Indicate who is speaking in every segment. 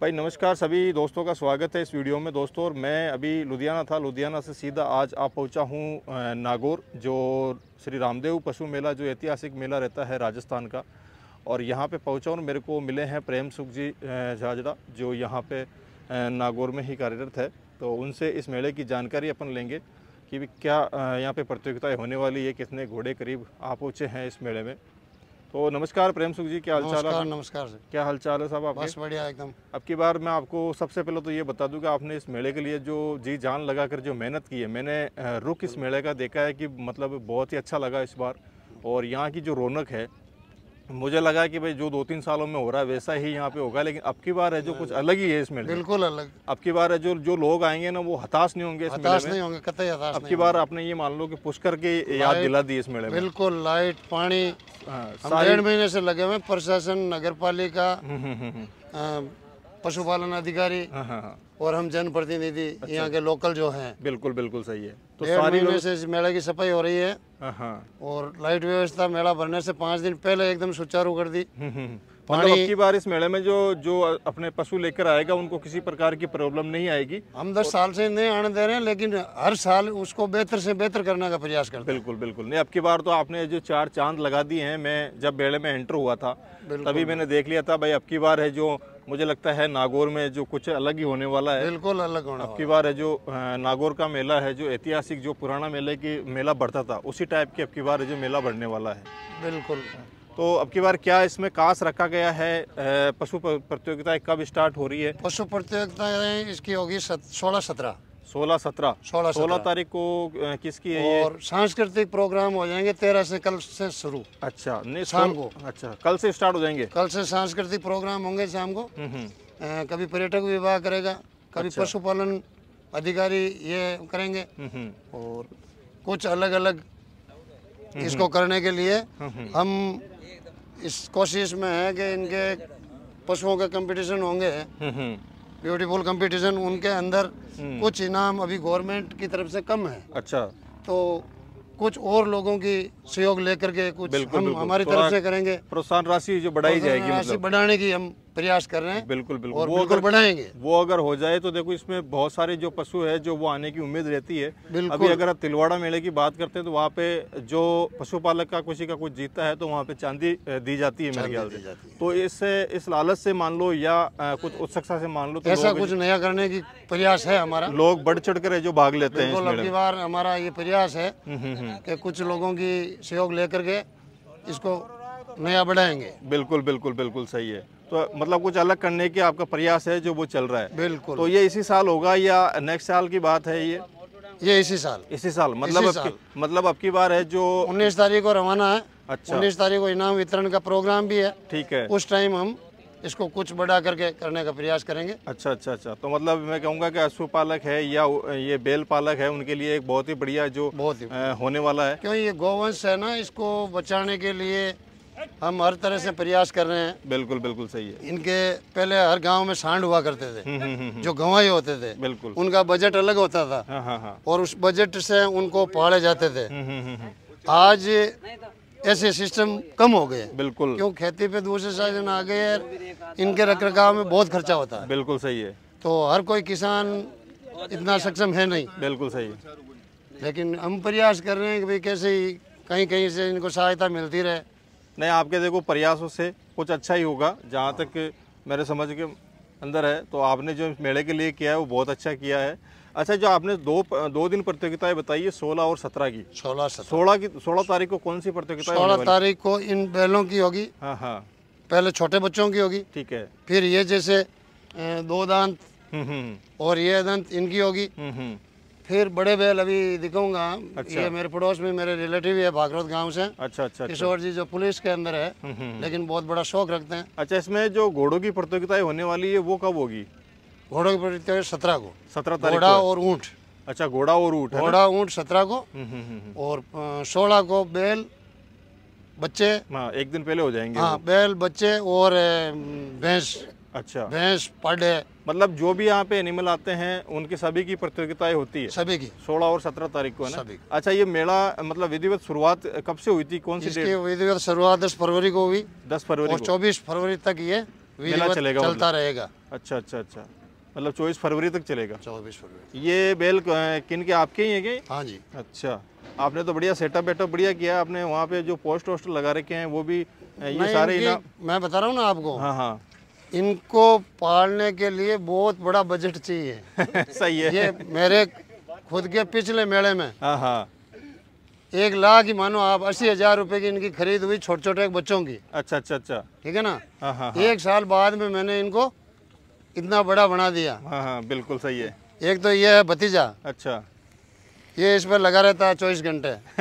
Speaker 1: भाई नमस्कार सभी दोस्तों का स्वागत है इस वीडियो में दोस्तों और मैं अभी लुधियाना था लुधियाना से सीधा आज आप पहुंचा हूँ नागौर जो श्री रामदेव पशु मेला जो ऐतिहासिक मेला रहता है राजस्थान का और यहाँ पे पहुंचा और मेरे को मिले हैं प्रेम सुख जी झाजड़ा जो यहाँ पे नागौर में ही कार्यरत है तो उनसे इस मेले की जानकारी अपन लेंगे कि क्या यहाँ पर प्रतियोगिताएँ होने वाली है कितने घोड़े करीब आ पहुँचे हैं इस मेले में तो नमस्कार प्रेम सुख जी क्या हालचाल है नमस्कार सर क्या हालचाल है साहब आपके बस बढ़िया एकदम अब की बार मैं आपको सबसे पहले तो ये बता दूं कि आपने इस मेले के लिए जो जी जान लगा कर जो मेहनत की है मैंने रुख इस मेले का देखा है कि मतलब बहुत ही अच्छा लगा इस बार और यहाँ की जो रौनक है मुझे लगा कि भाई जो दो तीन सालों में हो रहा है वैसा ही यहाँ पे होगा लेकिन अब की बार है जो कुछ अलग ही है इस मेले बिल्कुल अलग अब की बार है जो जो लोग आएंगे ना वो हताश नहीं होंगे इस हताश नहीं होंगे
Speaker 2: कतई हताश अब की बार
Speaker 1: आपने ये मान लो कि पुष्कर के याद दिला दी इस मेले में
Speaker 2: बिल्कुल लाइट पानी हम डेढ़ महीने से लगे हुए प्रशासन नगर पालिका पशुपालन अधिकारी हाँ, हाँ, हाँ। और हम जनप्रतिनिधि अच्छा। यहाँ के लोकल जो हैं बिल्कुल
Speaker 1: बिल्कुल सही है तो डेढ़ महीने से
Speaker 2: इस मेला की सफाई हो रही है और लाइट व्यवस्था मेला भरने से पाँच दिन पहले एकदम सुचारू कर दी हम्म, हम्म, हम्म। मतलब पानी की बार इस मेले में जो जो अपने पशु लेकर आएगा उनको किसी प्रकार की प्रॉब्लम नहीं आएगी हम दस साल से नहीं आने दे रहे हैं लेकिन
Speaker 1: हर साल उसको बेहतर से बेहतर करने का प्रयास करते हैं बिल्कुल बिल्कुल नहीं अब की बार तो आपने जो चार चांद लगा दिए हैं मैं जब मेले में एंटर हुआ था तभी मैंने देख लिया था भाई अब की बार है जो मुझे लगता है नागौर में जो कुछ अलग ही होने वाला है बिल्कुल अलग होना अब की बार है जो नागौर का मेला है जो ऐतिहासिक जो पुराना मेले की मेला बढ़ता था उसी टाइप की अब की बार है जो मेला बढ़ने वाला
Speaker 2: है बिल्कुल
Speaker 1: तो अब की बार क्या इसमें कास रखा गया है पशु प्रतियोगिताएं कब स्टार्ट हो रही है पशु प्रतियोगिताएं इसकी होगी सोलह सत्रह सोलह सत्रह सोलह सोलह तारीख को किसकी है और
Speaker 2: सांस्कृतिक प्रोग्राम हो जाएंगे तेरह से कल से शुरू अच्छा शाम को अच्छा कल से स्टार्ट हो जाएंगे कल से सांस्कृतिक प्रोग्राम होंगे शाम को हम्म, हम्म। कभी पर्यटक विभाग करेगा कभी अच्छा। पशुपालन अधिकारी ये करेंगे हम्म, और कुछ अलग अलग इसको हम्म। करने के लिए हम्म, हम्म। हम इस कोशिश में है कि इनके पशुओं के कंपटीशन होंगे ब्यूटीफुल कंपटीशन उनके अंदर कुछ इनाम अभी गवर्नमेंट की तरफ से कम है अच्छा तो कुछ और लोगों की सहयोग लेकर के कुछ बिल्कुल, हम बिल्कुल। हमारी तो तरफ से करेंगे
Speaker 1: प्रोत्साहन राशि जो बढ़ाई जाएगी राशि मतलब।
Speaker 2: बढ़ाने की हम प्रयास कर रहे हैं
Speaker 1: बिल्कुल बिल्कुल और वो बिल्कुल बढ़ाएंगे वो अगर हो जाए तो देखो इसमें बहुत सारे जो पशु है जो वो आने की उम्मीद रहती है अभी अगर आप तिलवाड़ा मेले की बात करते हैं तो वहाँ पे जो पशुपालक का किसी का कुछ जीता है तो वहाँ पे चांदी दी जाती है मेरे ख्याल से तो इससे इस लालच से मान लो या
Speaker 2: कुछ उत्सुकता से मान लो तो ऐसा कुछ नया करने की प्रयास है हमारा लोग बढ़ चढ़ कर जो भाग लेते हैं अगली बार हमारा ये प्रयास है हम्म, हम्म, हम्म। की कुछ लोगों की सहयोग लेकर के इसको
Speaker 1: नया बढ़ाएंगे बिल्कुल बिल्कुल बिल्कुल सही है
Speaker 2: तो मतलब कुछ अलग करने के
Speaker 1: आपका प्रयास है जो वो चल रहा है बिल्कुल तो ये इसी साल होगा या नेक्स्ट साल की बात है ये ये इसी साल इसी साल मतलब इसी साल। अपकी, मतलब अब की बार है जो उन्नीस
Speaker 2: तारीख को रवाना है अच्छा उन्नीस तारीख को इनाम वितरण का प्रोग्राम भी है ठीक है उस टाइम हम इसको कुछ बड़ा करके
Speaker 1: करने का प्रयास करेंगे अच्छा अच्छा अच्छा तो मतलब मैं कहूँगा कि पालक है या ये बेल पालक है उनके लिए एक बहुत ही बढ़िया जो बहुत ही होने वाला है क्योंकि ये
Speaker 2: गोवंश है ना इसको बचाने के लिए हम हर तरह से प्रयास कर रहे हैं बिल्कुल बिल्कुल सही है इनके पहले हर गांव में सांड हुआ करते थे हम्म, हम्म, हम्म, जो गवाही होते थे बिल्कुल उनका बजट अलग होता था हाँ, हाँ, हाँ। और उस बजट से उनको पहाड़े जाते थे आज ऐसे सिस्टम कम हो गए बिल्कुल क्यों खेती पे दूसरे साधन आ गए इनके रख रखाव में बहुत खर्चा होता है बिल्कुल सही है तो हर कोई किसान इतना सक्षम है नहीं बिल्कुल सही लेकिन हम प्रयास कर रहे हैं कि भाई कैसे कहीं कहीं से इनको सहायता मिलती
Speaker 1: रहे नहीं आपके देखो प्रयासों से कुछ अच्छा ही होगा जहाँ तक मेरे समझ के अंदर है तो आपने जो मेले के लिए किया है वो बहुत अच्छा किया है अच्छा जो आपने दो दो दिन प्रतियोगिताएं बताई है सोलह और सत्रह की
Speaker 2: सोलह सोलह
Speaker 1: की सोलह तारीख को कौन सी प्रतियोगिता सोलह तारीख
Speaker 2: को इन बैलों की होगी हाँ हाँ पहले छोटे बच्चों की होगी ठीक है फिर ये जैसे दो दांत हम्म, हम्म। और ये दांत इनकी होगी हम्म, फिर बड़े बैल अभी दिखाऊंगा अच्छा। ये मेरे पड़ोस में मेरे रिलेटिव है भागरथ गांव से अच्छा अच्छा किशोर अच्छा। जी जो पुलिस के अंदर है हम्म, हम्म। लेकिन बहुत बड़ा शौक रखते हैं
Speaker 1: अच्छा इसमें जो घोड़ों की प्रतियोगिताएं होने वाली है वो कब होगी घोड़ों की प्रतियोगिता सत्रह को सत्रह घोड़ा और ऊँट अच्छा घोड़ा और ऊँट घोड़ा
Speaker 2: ऊँट सत्रह को हम्म, और सोलह को बैल बच्चे
Speaker 1: हाँ एक दिन पहले हो जाएंगे हाँ
Speaker 2: बैल बच्चे और भैंस अच्छा
Speaker 1: भैंस पड़े मतलब जो भी यहाँ पे एनिमल आते हैं उनकी सभी की प्रतियोगिताएं होती है सभी की सोलह और सत्रह तारीख को है ना सभी अच्छा ये मेला मतलब विधिवत शुरुआत कब से हुई थी कौन सी
Speaker 2: विधिवत शुरुआत दस फरवरी को हुई दस फरवरी और चौबीस फरवरी तक ये मेला चलेगा मतलब? चलता रहेगा
Speaker 1: अच्छा अच्छा अच्छा मतलब चौबीस फरवरी तक चलेगा चौबीस फरवरी ये बेल किन के आपके ही है के हाँ जी अच्छा आपने तो बढ़िया सेटअप वेटअप बढ़िया किया आपने वहाँ पे जो पोस्ट वोस्ट लगा
Speaker 2: रखे हैं वो भी ये सारे मैं बता रहा हूँ ना आपको हाँ हाँ इनको पालने के लिए बहुत बड़ा बजट चाहिए सही है ये मेरे खुद के पिछले मेले में हाँ, हाँ। एक लाख ही मानो आप अस्सी हजार रूपए की इनकी खरीद हुई छोटे छोटे बच्चों की अच्छा अच्छा अच्छा ठीक है ना हाँ, एक साल बाद में मैंने इनको इतना बड़ा बना दिया बिल्कुल सही है एक तो ये है भतीजा अच्छा ये इस पर लगा रहता है चौबीस घंटे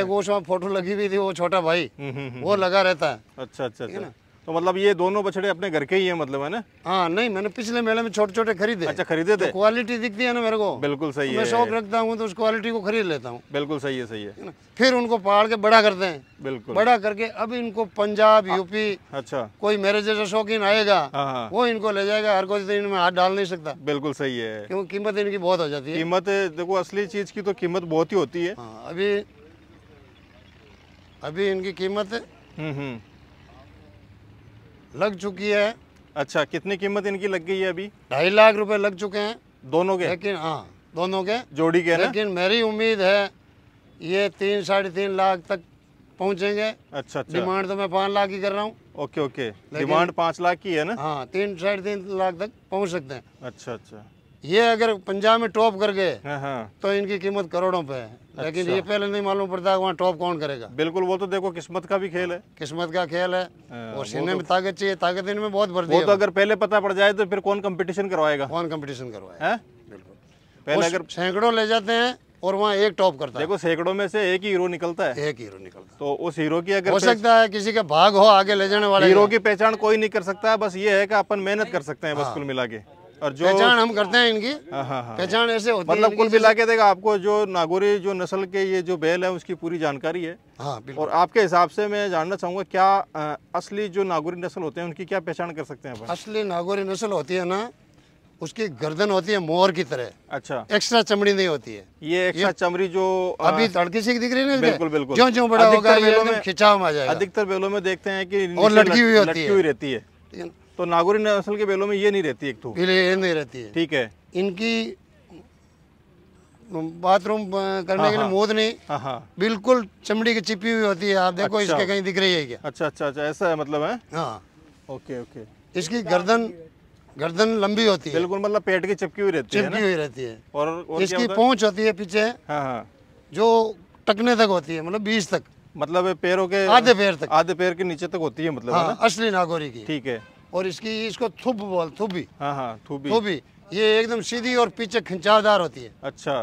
Speaker 2: एक उसमें फोटो लगी हुई थी वो छोटा भाई हम्म, हम्म, हम्म। वो लगा रहता है अच्छा अच्छा, अच्छा। तो मतलब ये दोनों बछड़े अपने घर के ही हैं मतलब है ना हाँ नहीं मैंने पिछले मेले में छोटे छोटे खरीदे अच्छा खरीदे थे तो क्वालिटी दिखती है ना मेरे को बिल्कुल सही तो है शौक रखता हूँ तो उस क्वालिटी को खरीद लेता हूँ बिल्कुल सही है सही है फिर उनको पहाड़ के बड़ा करते हैं बिल्कुल बड़ा करके अब इनको पंजाब हाँ, यूपी अच्छा कोई मेरे जैसा शौकीन आएगा हाँ, हाँ। वो इनको ले जाएगा हर कोई इनमें हाथ डाल नहीं सकता बिल्कुल सही है क्योंकि कीमत इनकी बहुत हो जाती है कीमत देखो
Speaker 1: असली चीज की तो कीमत बहुत ही होती है अभी अभी इनकी कीमत हम्म, हम्म। लग चुकी है अच्छा कितनी कीमत
Speaker 2: इनकी लग गई है अभी ढाई लाख रुपए लग चुके हैं दोनों के लेकिन हाँ दोनों के जोड़ी के लेकिन मेरी उम्मीद है ये तीन साढ़े तीन लाख तक पहुँचेंगे अच्छा अच्छा डिमांड तो मैं पाँच लाख की कर रहा हूँ ओके ओके डिमांड पाँच लाख की है ना हाँ तीन साढ़े तीन लाख तक पहुँच सकते हैं अच्छा अच्छा ये अगर पंजाब में टॉप कर गए हाँ, हाँ। तो इनकी कीमत करोड़ों पे है अच्छा। लेकिन ये पहले नहीं मालूम पड़ता वहाँ टॉप कौन करेगा बिल्कुल वो तो देखो किस्मत का भी खेल है किस्मत का खेल है हाँ, और सीने तो- में ताकत चाहिए ताकत इनमें बहुत बढ़ती है तो अगर पहले पता पड़ जाए तो फिर कौन कम्पिटिशन करवाएगा कौन कम्पिटिशन करवाएगा पहले अगर सैकड़ों ले जाते
Speaker 1: हैं और वहाँ एक टॉप करता है देखो सैकड़ों में से एक ही हीरो निकलता है एक हीरो निकलता है तो उस हीरो की अगर हो सकता
Speaker 2: है किसी का भाग हो आगे ले जाने वाले हीरो की पहचान कोई नहीं कर सकता बस ये है कि अपन मेहनत कर सकते हैं बस कुल मिला के और जो पहचान हम करते हैं इनकी हाँ, हाँ,
Speaker 1: हाँ। पहचान ऐसे होती मतलब कुल मिला के देगा आपको जो नागौरी जो नस्ल के ये जो बैल है उसकी पूरी जानकारी है हाँ, और आपके हिसाब से मैं जानना चाहूंगा क्या आ, असली जो नागौरी नस्ल होते हैं उनकी क्या पहचान कर सकते हैं
Speaker 2: असली नागौरी नस्ल होती है ना उसकी गर्दन होती है मोहर की तरह अच्छा एक्स्ट्रा चमड़ी नहीं होती है ये एक्स्ट्रा चमड़ी जो आ, अभी तड़की से दिख रही है बिल्कुल बिल्कुल जो जो बड़ा होगा खिंचाव में आ जाएगा अधिकतर
Speaker 1: बेलों में देखते हैं कि और लटकी हुई होती है रहती है तो नागौरी नस्ल के बैलों में ये नहीं रहती एक तो ये नहीं रहती है ठीक है
Speaker 2: इनकी बाथरूम करने हाँ, के लिए हाँ। मोद नहीं हाँ, बिल्कुल चमड़ी की चिपी हुई होती है आप देखो अच्छा, इसके कहीं दिख रही है क्या अच्छा अच्छा अच्छा ऐसा है मतलब है ओके ओके इसकी गर्दन गर्दन लंबी होती है बिल्कुल मतलब पेट की चिपकी हुई रहती है चिपकी हुई रहती है और, इसकी पहुंच होती है पीछे जो टकने तक होती है मतलब बीच तक मतलब पैरों के आधे पैर तक आधे पैर के नीचे तक होती है मतलब असली नागौरी की ठीक है और इसकी इसको थुब बोल थुबी हाँ, हाँ, थुबी थुबी ये एकदम सीधी और पीछे खिंचावदार होती है अच्छा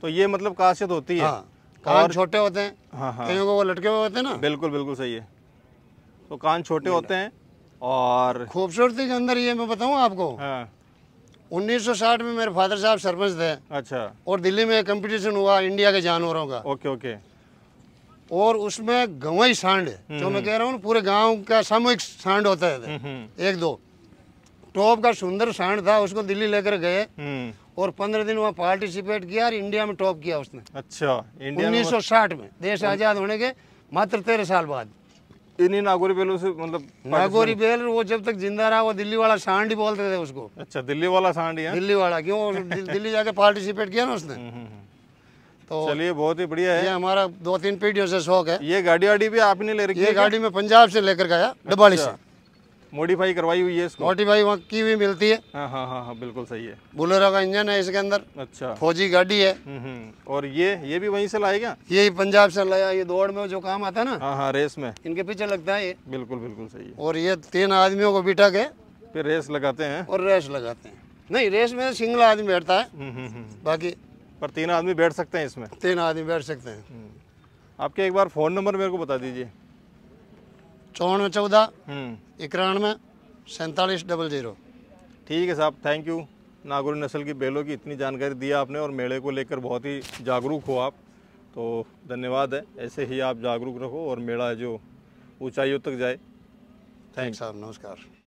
Speaker 2: तो ये मतलब काशियत होती है हाँ, कान छोटे होते हैं हाँ हाँ को वो लटके हुए होते हैं ना बिल्कुल बिल्कुल सही है तो कान छोटे होते हैं और खूबसूरती के अंदर ये मैं बताऊँ आपको हाँ। 1960 में मेरे फादर साहब सरपंच थे अच्छा और दिल्ली में कंपटीशन हुआ इंडिया के जानवरों का ओके ओके और उसमें गवाई सांड जो हम्म। मैं कह रहा हूँ पूरे गांव का सामूहिक सांड होता है हम्म। एक दो टॉप का सुंदर सांड था उसको दिल्ली लेकर गए हम्म। और पंद्रह दिन वहाँ पार्टिसिपेट किया और इंडिया में टॉप किया उसने
Speaker 1: अच्छा उन्नीस सौ साठ
Speaker 2: में मतलब देश आजाद होने के मात्र तेरह साल बाद इन्हीं नागौरी बेलों से मतलब नागौरी बेल वो जब तक जिंदा रहा वो दिल्ली वाला सांड ही बोलते थे उसको अच्छा दिल्ली वाला सांड ही दिल्ली वाला क्यों दिल्ली जाके पार्टिसिपेट किया ना उसने तो चलिए
Speaker 1: बहुत ही बढ़िया है ये
Speaker 2: हमारा दो तीन पीढ़ियों से शौक है ये गाड़ी वाड़ी भी आपने ले रखी ये गाड़ी में पंजाब से लेकर गया डबाली अच्छा। से मॉडिफाई करवाई हुई है इसको मॉडिफाई वहाँ की भी मिलती है
Speaker 1: हाँ हाँ हाँ हाँ बिल्कुल सही है
Speaker 2: बुलेरो का इंजन है इसके अंदर अच्छा फौजी गाड़ी है हम्म, हम्म, और ये ये भी वहीं से लाया क्या ये पंजाब से लाया ये दौड़ में जो काम आता है ना हाँ हाँ रेस में इनके पीछे लगता है ये बिल्कुल बिल्कुल सही है और ये तीन आदमियों को बिठा के फिर रेस लगाते हैं और रेस लगाते हैं नहीं रेस में सिंगल आदमी बैठता है हम्म, बाकी पर तीन आदमी बैठ सकते हैं इसमें तीन आदमी बैठ सकते हैं हम्म।
Speaker 1: आपके एक बार फ़ोन नंबर मेरे को बता दीजिए चौनवे चौदह हम्म। इक्यानवे सैंतालीस डबल जीरो ठीक है साहब थैंक यू नागौर नस्ल की बेलों की इतनी जानकारी दी आपने और मेले को लेकर बहुत ही जागरूक हो आप तो धन्यवाद है ऐसे ही आप जागरूक रहो और मेला जो ऊंचाइयों तक जाए थैंक साहब नमस्कार